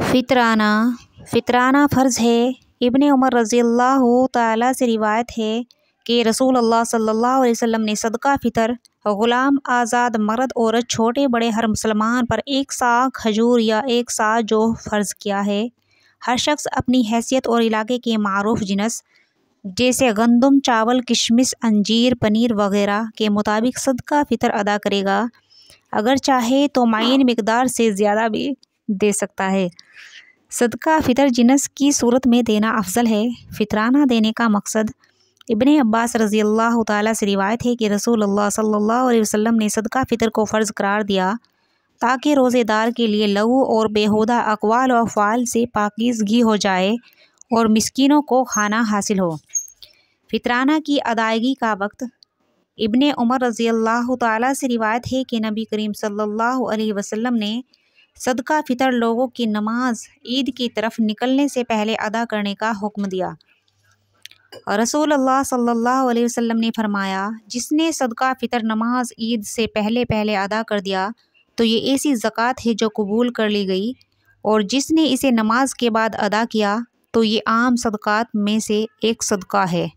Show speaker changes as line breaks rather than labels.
फ़ितराना फ़ितराना फ़र्ज़ है इबन उमर रज़ी अल्लाह ताला से रिवायत है कि रसूल अल्लाह सल्लल्लाहु अलैहि वसल्लम ने सदका फ़ितर ग़ुलाम आज़ाद मर्द औरत छोटे बड़े हर मुसलमान पर एक सा खजूर या एक सा जो फ़र्ज़ किया है हर शख्स अपनी हैसियत और इलाके के मरूफ जिनस जैसे गंदम चावल किशमिश अंजीर पनीर वगैरह के मुताबिक सदका फ़ितर अदा करेगा अगर चाहे तो मायन मकदार से ज़्यादा भी दे सकता है सदका फ़ितर जिनस की सूरत में देना अफजल है फितराना देने का मकसद इबन अब्बास रज़ी अल्लाह ताली से रिवायत है कि रसूल अल्लाह सल्लल्लाहु अलैहि वसल्लम ने सदका फ़ितर को फ़र्ज़ करार दिया ताकि रोज़ेदार के लिए लघु और बेहूदा अकवाल और फ़ाल से पाकिजगी हो जाए और मस्किनों को खाना हासिल हो फितराना की अदायगी का वक्त इबन उमर रज़ी अल्लाह ताली से रिवायत है कि नबी करीम सल्लल्लाहु अलैहि वसल्लम ने सदका फ़ितर लोगों की नमाज ईद की तरफ निकलने से पहले अदा करने का हुक्म दिया रसूल अल्लाह सल्लल्लाहु अलैहि वसल्लम ने फरमाया जिसने सदका फ़ितर नमाज ईद से पहले पहले अदा कर दिया तो ये ऐसी ज़क़़त है जो कबूल कर ली गई और जिसने इसे नमाज के बाद अदा किया तो ये आम सदक़ात में से एक सदका है